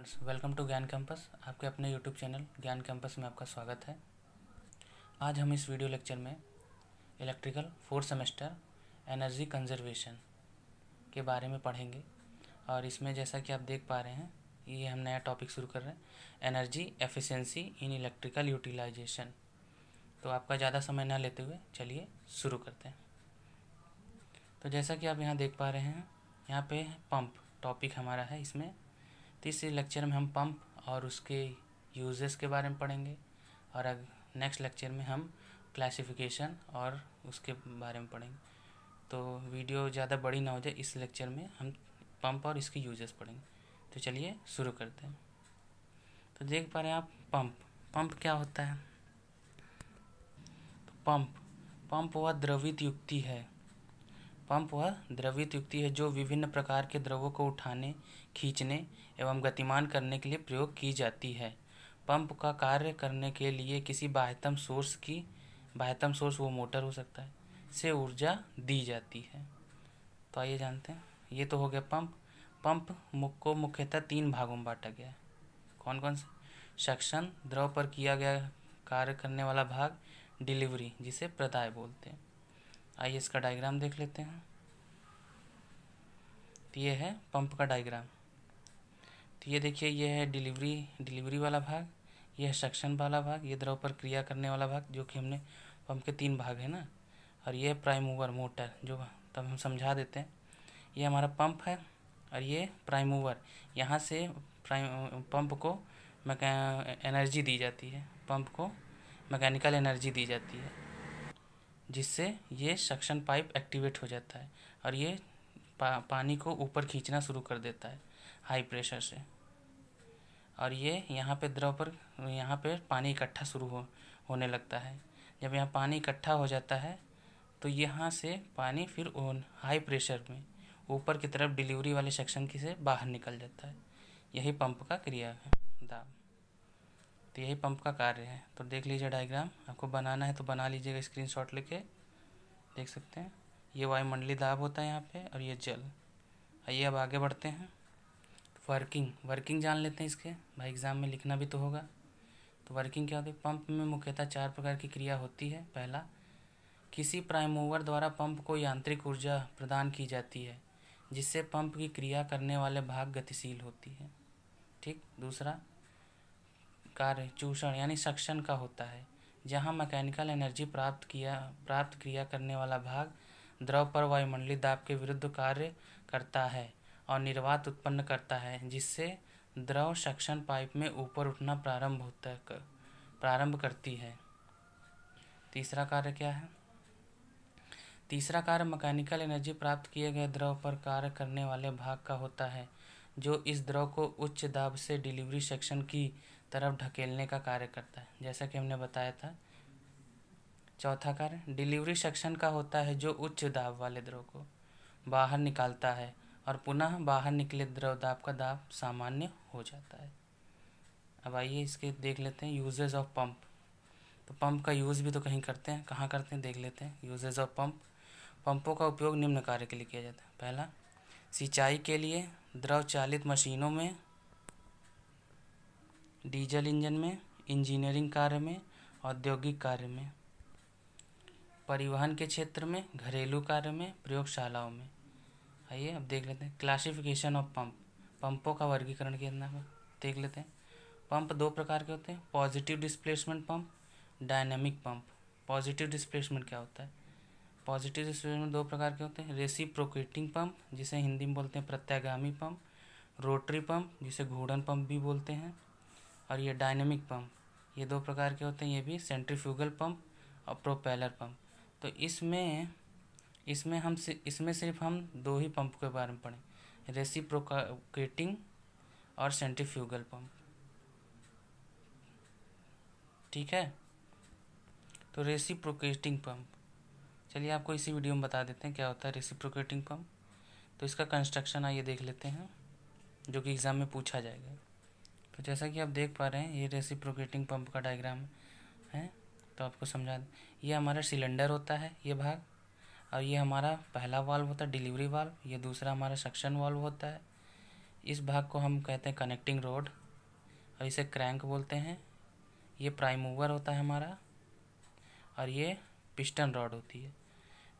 friends welcome to Gyan campus आपके अपने YouTube channel ज्ञान कैंपस में आपका स्वागत है आज हम इस वीडियो लेक्चर में electrical fourth semester energy conservation के बारे में पढ़ेंगे और इसमें जैसा कि आप देख पा रहे हैं ये हम नया टॉपिक शुरू कर रहे हैं energy efficiency in electrical utilization तो आपका ज़्यादा समय ना लेते हुए चलिए शुरू करते हैं तो जैसा कि आप यहाँ देख पा रहे हैं यहाँ पे पंप टॉपिक हमारा है इसमें तीसरे लेक्चर में हम पंप और उसके यूजेस के बारे में पढ़ेंगे और अग नेक्स्ट लेक्चर में हम क्लासिफिकेशन और उसके बारे में पढ़ेंगे तो वीडियो ज़्यादा बड़ी ना हो जाए इस लेक्चर में हम पंप और इसके यूजेस पढ़ेंगे तो चलिए शुरू करते हैं तो देख पा रहे हैं आप पंप पंप क्या होता है तो पंप पंप वह द्रवित युक्ति है पंप वह द्रवित युक्ति है जो विभिन्न प्रकार के द्रवों को उठाने खींचने एवं गतिमान करने के लिए प्रयोग की जाती है पंप का कार्य करने के लिए किसी बाह्यतम सोर्स की बाह्यतम सोर्स वो मोटर हो सकता है से ऊर्जा दी जाती है तो आइए जानते हैं ये तो हो गया पंप पंप मुख को मुख्यतः तीन भागों में बांटा गया है कौन कौन से सक्शन द्रव पर किया गया कार्य करने वाला भाग डिलीवरी जिसे प्रदाय बोलते हैं आइए इसका डायग्राम देख लेते हैं तो ये है पंप का डायग्राम तो ये देखिए ये है डिलीवरी डिलीवरी वाला भाग ये है सक्शन वाला भाग ये द्रव पर क्रिया करने वाला भाग जो कि हमने पंप के तीन भाग है ना और ये है प्राइम मूवर मोटर जो तब हम समझा देते हैं ये हमारा पंप है और ये प्राइम मूवर यहाँ से प्राइम पंप को एनर्जी दी जाती है पंप को मैकेनिकल एनर्जी दी जाती है जिससे ये सक्शन पाइप एक्टिवेट हो जाता है और ये पा, पानी को ऊपर खींचना शुरू कर देता है हाई प्रेशर से और ये यहाँ पे द्रव पर यहाँ पे पानी इकट्ठा शुरू हो होने लगता है जब यहाँ पानी इकट्ठा हो जाता है तो यहाँ से पानी फिर ओन हाई प्रेशर में ऊपर की तरफ डिलीवरी वाले सेक्शन की से बाहर निकल जाता है यही पंप का क्रिया है दाब तो यही पंप का कार्य है तो देख लीजिए डायग्राम आपको बनाना है तो बना लीजिएगा स्क्रीन शॉट लेके देख सकते हैं ये वायुमंडली दाब होता है यहाँ पे और ये जल आइए अब आगे बढ़ते हैं वर्किंग वर्किंग जान लेते हैं इसके भाई एग्ज़ाम में लिखना भी तो होगा तो वर्किंग क्या होती है पंप में मुख्यतः चार प्रकार की क्रिया होती है पहला किसी प्राइम मूवर द्वारा पंप को यांत्रिक ऊर्जा प्रदान की जाती है जिससे पंप की क्रिया करने वाले भाग गतिशील होती है ठीक दूसरा कार्य चूषण यानी सक्शन का होता है जहाँ मैकेनिकल एनर्जी प्राप्त किया प्राप्त क्रिया करने वाला भाग द्रव पर वायुमंडलीय दाब के विरुद्ध कार्य करता है और निर्वात उत्पन्न करता है जिससे द्रव सक्शन पाइप में ऊपर उठना प्रारंभ होता प्रारंभ करती है तीसरा कार्य क्या है तीसरा कार्य मैकेनिकल एनर्जी प्राप्त किए गए द्रव पर कार्य करने वाले भाग का होता है जो इस द्रव को उच्च दाब से डिलीवरी सेक्शन की तरफ ढकेलने का कार्य करता है जैसा कि हमने बताया था चौथा कार्य डिलीवरी सक्शन का होता है जो उच्च दाब वाले द्रव को बाहर निकालता है और पुनः बाहर निकले द्रव दाब का दाब सामान्य हो जाता है अब आइए इसके देख लेते हैं यूजेज ऑफ पंप तो पंप का यूज़ भी तो कहीं करते हैं कहाँ करते हैं देख लेते हैं यूजेज ऑफ पंप पंपों का उपयोग निम्न कार्य के लिए किया जाता है पहला सिंचाई के लिए द्रव चालित मशीनों में डीजल इंजन में इंजीनियरिंग कार्य में औद्योगिक कार्य में परिवहन के क्षेत्र में घरेलू कार्य में प्रयोगशालाओं में आइए अब देख लेते हैं क्लासिफिकेशन ऑफ पंप पंपों का वर्गीकरण के देख लेते हैं पंप दो प्रकार के होते हैं positive displacement pump dynamic pump positive displacement क्या होता है पॉजिटिव डिस्प्लेसमेंट दो प्रकार के होते हैं रेसी प्रोकेटिंग पंप जिसे हिंदी में बोलते हैं प्रत्यागामी पंप रोटरी पंप जिसे घूर्णन पंप भी बोलते हैं और ये डायनेमिक पंप ये दो प्रकार के होते हैं ये भी सेंट्रीफ्यूगल पंप और प्रोपेलर पंप तो इसमें इसमें हम इसमें सिर्फ हम दो ही पंप के बारे में पढ़ें रेसिप्रोकेटिंग और सेंट्रीफ्यूगल पंप ठीक है तो रेसिप्रोकेटिंग पंप चलिए आपको इसी वीडियो में बता देते हैं क्या होता है रेसिप्रोकेटिंग पंप तो इसका कंस्ट्रक्शन आइए देख लेते हैं जो कि एग्ज़ाम में पूछा जाएगा तो जैसा कि आप देख पा रहे हैं ये रेसिप्रोकेटिंग पंप का डायग्राम है तो आपको समझा ये हमारा सिलेंडर होता है ये भाग और ये हमारा पहला वाल्व होता है डिलीवरी वाल्व ये दूसरा हमारा सक्शन वाल्व होता है इस भाग को हम कहते हैं कनेक्टिंग रोड और इसे क्रैंक बोलते हैं ये प्राइम मूवर होता है हमारा और ये पिस्टन रॉड होती है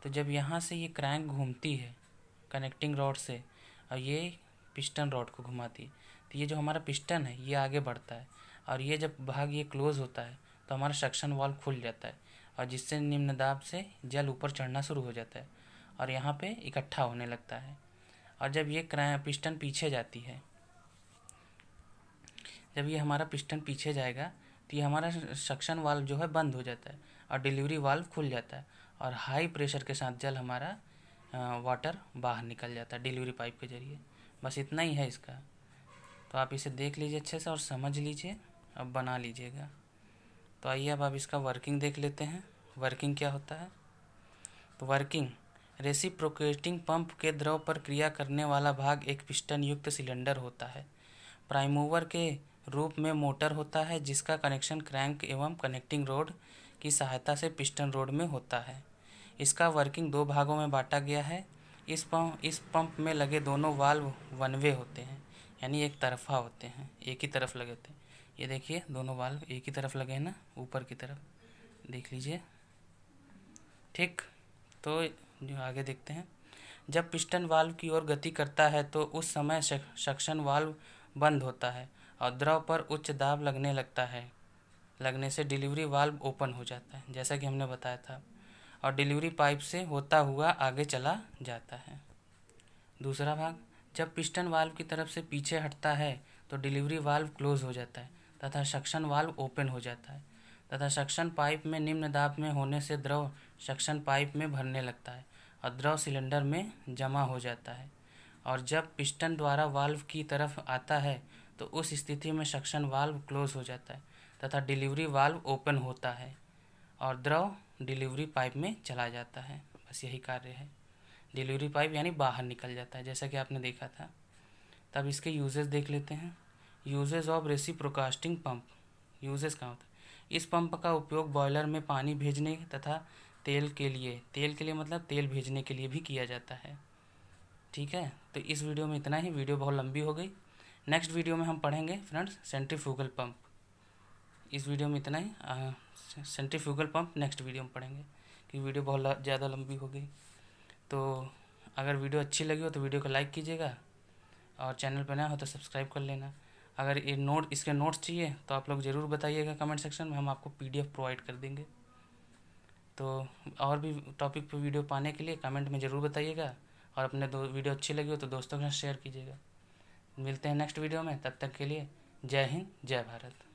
तो जब यहाँ से ये क्रैंक घूमती है कनेक्टिंग रॉड से और ये पिस्टन रॉड को घुमाती है तो ये जो हमारा पिस्टन है ये आगे बढ़ता है और ये जब भाग ये क्लोज होता है तो हमारा सक्शन वाल खुल जाता है और जिससे निम्न दाब से जल ऊपर चढ़ना शुरू हो जाता है और यहाँ पे इकट्ठा होने लगता है और जब ये पिस्टन पीछे जाती है जब ये हमारा पिस्टन पीछे जाएगा तो ये हमारा सक्शन वाल्व जो है बंद हो जाता है और डिलीवरी वाल्व खुल जाता है और हाई प्रेशर के साथ जल हमारा वाटर बाहर निकल जाता है डिलीवरी पाइप के जरिए बस इतना ही है इसका तो आप इसे देख लीजिए अच्छे से और समझ लीजिए अब बना लीजिएगा तो आइए अब आप इसका वर्किंग देख लेते हैं वर्किंग क्या होता है तो वर्किंग रेसिप्रोकेटिंग पंप के द्रव पर क्रिया करने वाला भाग एक पिस्टन युक्त सिलेंडर होता है प्राइमूवर के रूप में मोटर होता है जिसका कनेक्शन क्रैंक एवं कनेक्टिंग रोड की सहायता से पिस्टन रोड में होता है इसका वर्किंग दो भागों में बांटा गया है इस पंप इस पंप में लगे दोनों वाल्व वन वे होते हैं यानी एक तरफा होते हैं एक ही तरफ लगे होते हैं ये देखिए दोनों बाल एक ही तरफ लगे हैं ना ऊपर की तरफ देख लीजिए ठीक तो जो आगे देखते हैं जब पिस्टन वाल्व की ओर गति करता है तो उस समय सक्शन वाल्व बंद होता है और द्रव पर उच्च दाब लगने लगता है लगने से डिलीवरी वाल्व ओपन हो जाता है जैसा कि हमने बताया था और डिलीवरी पाइप से होता हुआ आगे चला जाता है दूसरा भाग जब पिस्टन वाल्व की तरफ से पीछे हटता है तो डिलीवरी वाल्व क्लोज हो जाता है तथा सक्शन वाल्व ओपन हो जाता है तथा सक्शन पाइप में निम्न दाब में होने से द्रव सक्शन पाइप में भरने लगता है और द्रव सिलेंडर में जमा हो जाता है और जब पिस्टन द्वारा वाल्व की तरफ आता है तो उस स्थिति में सक्शन वाल्व क्लोज हो जाता है तथा डिलीवरी वाल्व ओपन होता है और द्रव डिलीवरी पाइप में चला जाता है बस यही कार्य है डिलीवरी पाइप यानी बाहर निकल जाता है जैसा कि आपने देखा था तब इसके यूजेस देख लेते हैं यूजेस ऑफ रेसी प्रोकास्टिंग पंप यूजेस कहाँ होता है इस पंप का उपयोग बॉयलर में पानी भेजने तथा तेल के लिए तेल के लिए मतलब तेल भेजने के लिए भी किया जाता है ठीक है तो इस वीडियो में इतना ही वीडियो बहुत लंबी हो गई नेक्स्ट वीडियो में हम पढ़ेंगे फ्रेंड्स सेंट्रीफ्यूगल पंप इस वीडियो में इतना ही सेंट्रीफ्यूगल पंप नेक्स्ट वीडियो में पढ़ेंगे कि वीडियो बहुत ज़्यादा लंबी हो गई तो अगर वीडियो अच्छी लगी हो तो वीडियो को लाइक कीजिएगा और चैनल पर नया हो तो सब्सक्राइब कर लेना अगर ये नोट इसके नोट्स चाहिए तो आप लोग ज़रूर बताइएगा कमेंट सेक्शन में हम आपको पीडीएफ प्रोवाइड कर देंगे तो और भी टॉपिक पर वीडियो पाने के लिए कमेंट में ज़रूर बताइएगा और अपने दो वीडियो अच्छी लगी हो तो दोस्तों के साथ शेयर कीजिएगा मिलते हैं नेक्स्ट वीडियो में तब तक के लिए जय हिंद जय भारत